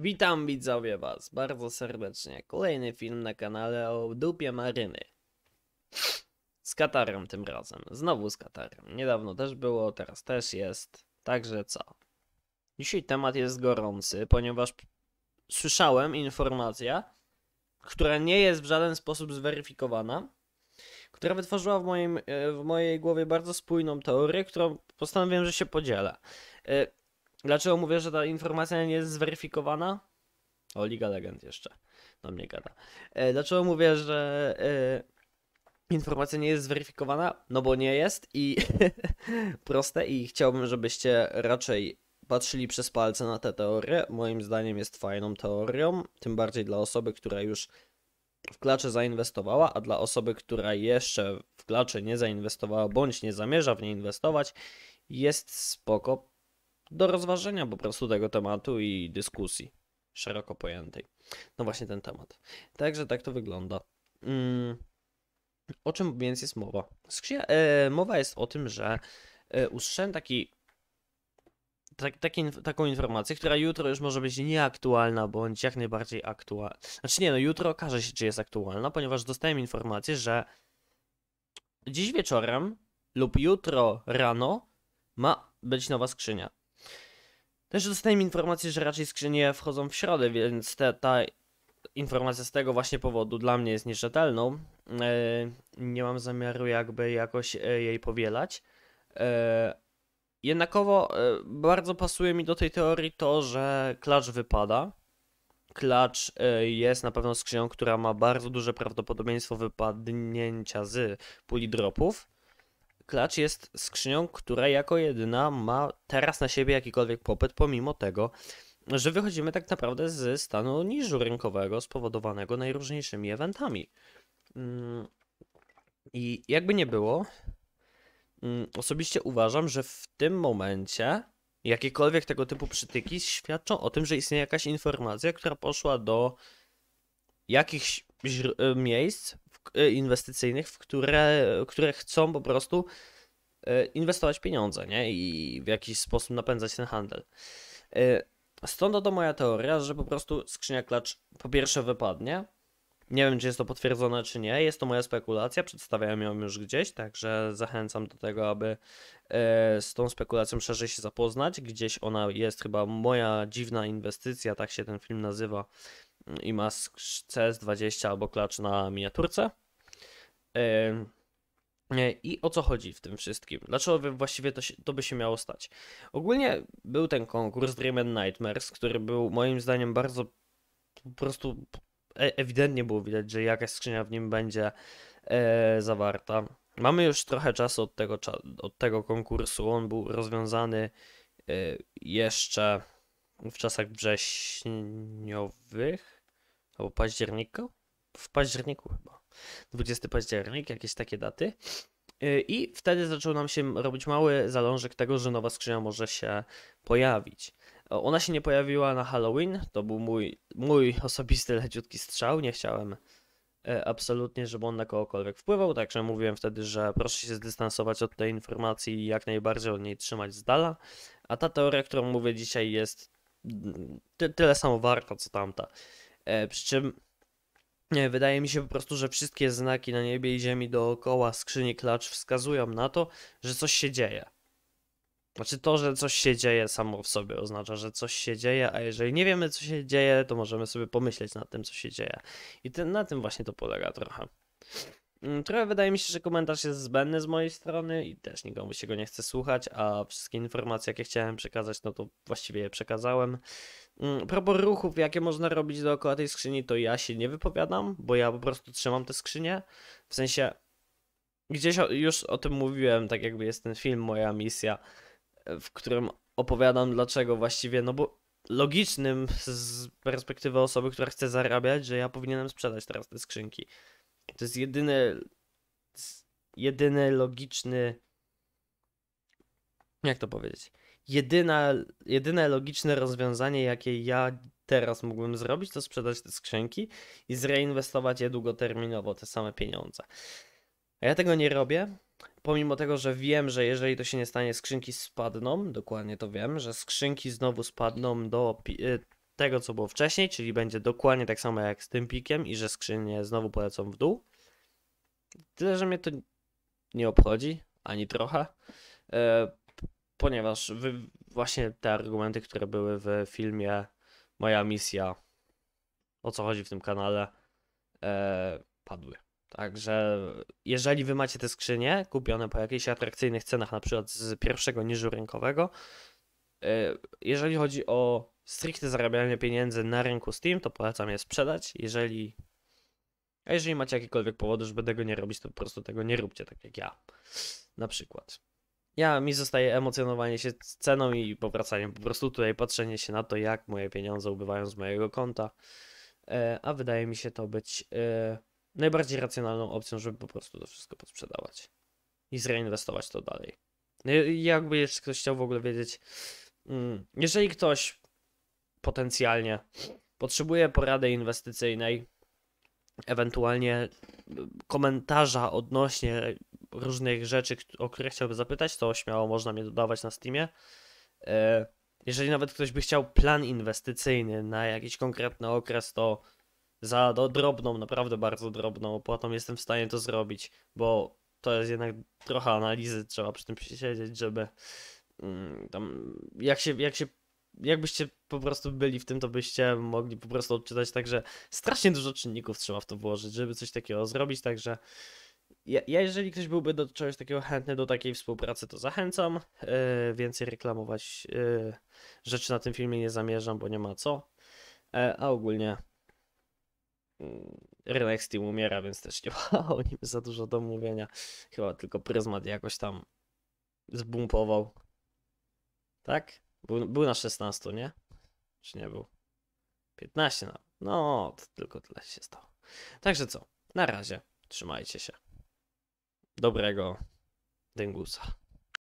Witam widzowie was bardzo serdecznie. Kolejny film na kanale o dupie maryny. Z Katarem tym razem. Znowu z Katarem. Niedawno też było, teraz też jest. Także co? Dzisiaj temat jest gorący, ponieważ słyszałem informację, która nie jest w żaden sposób zweryfikowana, która wytworzyła w, moim, e, w mojej głowie bardzo spójną teorię, którą postanowiłem, że się podzielę. E, Dlaczego mówię, że ta informacja nie jest zweryfikowana? O, Liga Legend jeszcze do mnie gada. E, dlaczego mówię, że yy, informacja nie jest zweryfikowana? No bo nie jest i proste i chciałbym, żebyście raczej patrzyli przez palce na tę teorię. Moim zdaniem jest fajną teorią, tym bardziej dla osoby, która już w klacze zainwestowała, a dla osoby, która jeszcze w klacze nie zainwestowała bądź nie zamierza w nie inwestować, jest spoko do rozważenia po prostu tego tematu i dyskusji szeroko pojętej. No właśnie ten temat. Także tak to wygląda. Mm, o czym więc jest mowa? Skrzynia, e, mowa jest o tym, że e, usłyszałem taki, tak, taki, taką informację, która jutro już może być nieaktualna, bądź jak najbardziej aktualna. Znaczy nie, no jutro okaże się, czy jest aktualna, ponieważ dostałem informację, że dziś wieczorem lub jutro rano ma być nowa skrzynia. Też dostałem informację, że raczej skrzynie wchodzą w środę, więc te, ta informacja z tego właśnie powodu dla mnie jest nierzetelną. E, nie mam zamiaru jakby jakoś e, jej powielać. E, jednakowo bardzo pasuje mi do tej teorii to, że klacz wypada. Klacz jest na pewno skrzynią, która ma bardzo duże prawdopodobieństwo wypadnięcia z puli dropów. Klacz jest skrzynią, która jako jedyna ma teraz na siebie jakikolwiek popyt, pomimo tego, że wychodzimy tak naprawdę ze stanu niżu rynkowego spowodowanego najróżniejszymi eventami. Mm, I jakby nie było, mm, osobiście uważam, że w tym momencie jakiekolwiek tego typu przytyki świadczą o tym, że istnieje jakaś informacja, która poszła do jakichś e, miejsc, E, inwestycyjnych, w które, które chcą po prostu e, inwestować pieniądze nie? i w jakiś sposób napędzać ten handel. E, stąd oto moja teoria, że po prostu skrzynia klacz po pierwsze wypadnie. Nie wiem, czy jest to potwierdzone, czy nie. Jest to moja spekulacja, przedstawiałem ją już gdzieś, także zachęcam do tego, aby z tą spekulacją szerzej się zapoznać. Gdzieś ona jest chyba moja dziwna inwestycja, tak się ten film nazywa i mask CS20 albo klacz na miniaturce. Yy, I o co chodzi w tym wszystkim? Dlaczego właściwie to, się, to by się miało stać? Ogólnie był ten konkurs Dream and Nightmares, który był moim zdaniem bardzo po prostu e, ewidentnie było widać, że jakaś skrzynia w nim będzie e, zawarta. Mamy już trochę czasu od tego, od tego konkursu. On był rozwiązany e, jeszcze w czasach wrześniowych albo październiku, w październiku chyba, 20 październik, jakieś takie daty. Y, I wtedy zaczął nam się robić mały zalążek tego, że nowa skrzynia może się pojawić. Ona się nie pojawiła na Halloween, to był mój, mój osobisty leciutki strzał, nie chciałem e, absolutnie, żeby on na kogokolwiek wpływał, także mówiłem wtedy, że proszę się zdystansować od tej informacji i jak najbardziej od niej trzymać z dala, a ta teoria, którą mówię dzisiaj jest mm, ty tyle samo warta co tamta. E, przy czym nie, wydaje mi się po prostu, że wszystkie znaki na niebie i ziemi dookoła skrzyni klacz wskazują na to, że coś się dzieje. Znaczy to, że coś się dzieje samo w sobie oznacza, że coś się dzieje, a jeżeli nie wiemy co się dzieje, to możemy sobie pomyśleć nad tym co się dzieje. I ten, na tym właśnie to polega trochę. Mm, trochę wydaje mi się, że komentarz jest zbędny z mojej strony i też nikomu się go nie chce słuchać, a wszystkie informacje, jakie chciałem przekazać, no to właściwie je przekazałem. Mm, propos ruchów, jakie można robić dookoła tej skrzyni, to ja się nie wypowiadam, bo ja po prostu trzymam tę skrzynię. W sensie, gdzieś o, już o tym mówiłem, tak jakby jest ten film Moja Misja, w którym opowiadam dlaczego właściwie, no bo logicznym z perspektywy osoby, która chce zarabiać, że ja powinienem sprzedać teraz te skrzynki. To jest jedyny, jedyny logiczny, jak to powiedzieć, jedyna, jedyne logiczne rozwiązanie, jakie ja teraz mógłbym zrobić, to sprzedać te skrzynki i zreinwestować je długoterminowo, te same pieniądze. A ja tego nie robię, pomimo tego, że wiem, że jeżeli to się nie stanie, skrzynki spadną, dokładnie to wiem, że skrzynki znowu spadną do y, tego, co było wcześniej, czyli będzie dokładnie tak samo jak z tym pikiem i że skrzynie znowu polecą w dół. Tyle, że mnie to nie obchodzi, ani trochę. E, ponieważ wy, właśnie te argumenty, które były w filmie Moja misja, o co chodzi w tym kanale, e, padły. Także jeżeli wy macie te skrzynie kupione po jakichś atrakcyjnych cenach, na przykład z pierwszego niżu rynkowego, e, jeżeli chodzi o stricte zarabianie pieniędzy na rynku Steam, to polecam je sprzedać. Jeżeli, a jeżeli macie jakiekolwiek powody, żeby tego nie robić, to po prostu tego nie róbcie, tak jak ja na przykład ja mi zostaje emocjonowanie się ceną i powracaniem. Po prostu tutaj patrzenie się na to, jak moje pieniądze ubywają z mojego konta. E, a wydaje mi się to być e, najbardziej racjonalną opcją, żeby po prostu to wszystko podsprzedawać i zreinwestować to dalej. No jakby jeszcze ktoś chciał w ogóle wiedzieć, mm, jeżeli ktoś potencjalnie potrzebuje porady inwestycyjnej, ewentualnie mm, komentarza odnośnie różnych rzeczy, o które chciałby zapytać, to śmiało można mnie dodawać na Steamie. E, jeżeli nawet ktoś by chciał plan inwestycyjny na jakiś konkretny okres, to za drobną, naprawdę bardzo drobną opłatą jestem w stanie to zrobić, bo to jest jednak trochę analizy, trzeba przy tym siedzieć, żeby mm, tam, jak się, jak się jakbyście po prostu byli w tym, to byście mogli po prostu odczytać, także strasznie dużo czynników trzeba w to włożyć, żeby coś takiego zrobić, także ja, jeżeli ktoś byłby do czegoś takiego chętny, do takiej współpracy, to zachęcam. Yy, więcej reklamować yy, rzeczy na tym filmie nie zamierzam, bo nie ma co. Yy, a ogólnie mm, Relax Team umiera, więc też nie ma o nim za dużo do mówienia. Chyba tylko Pryzmat jakoś tam zbumpował. Tak? Był, był na 16, nie? Czy nie był? 15 nawet. No, to tylko tyle się stało. Także co? Na razie. Trzymajcie się dobrego dęgusa.